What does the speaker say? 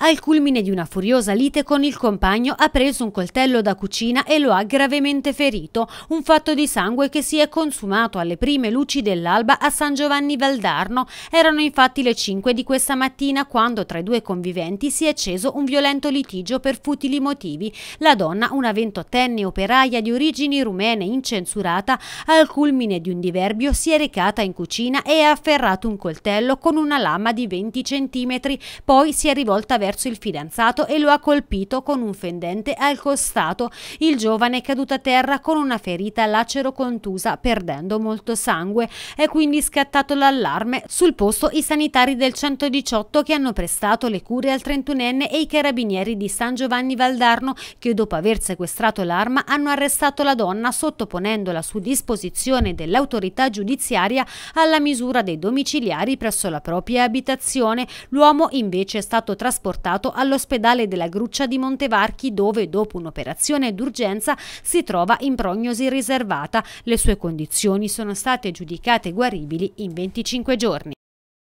Al culmine di una furiosa lite con il compagno ha preso un coltello da cucina e lo ha gravemente ferito, un fatto di sangue che si è consumato alle prime luci dell'alba a San Giovanni Valdarno. Erano infatti le 5 di questa mattina quando tra i due conviventi si è acceso un violento litigio per futili motivi. La donna, una ventottenne operaia di origini rumene incensurata, al culmine di un diverbio si è recata in cucina e ha afferrato un coltello con una lama di 20 cm, poi si è rivolta verso verso il fidanzato e lo ha colpito con un fendente al costato. Il giovane è caduto a terra con una ferita lacero contusa perdendo molto sangue. È quindi scattato l'allarme. Sul posto i sanitari del 118 che hanno prestato le cure al 31enne e i carabinieri di San Giovanni Valdarno che dopo aver sequestrato l'arma hanno arrestato la donna sottoponendola su disposizione dell'autorità giudiziaria alla misura dei domiciliari presso la propria abitazione. L'uomo invece è stato trasportato portato all'ospedale della Gruccia di Montevarchi dove dopo un'operazione d'urgenza si trova in prognosi riservata. Le sue condizioni sono state giudicate guaribili in 25 giorni.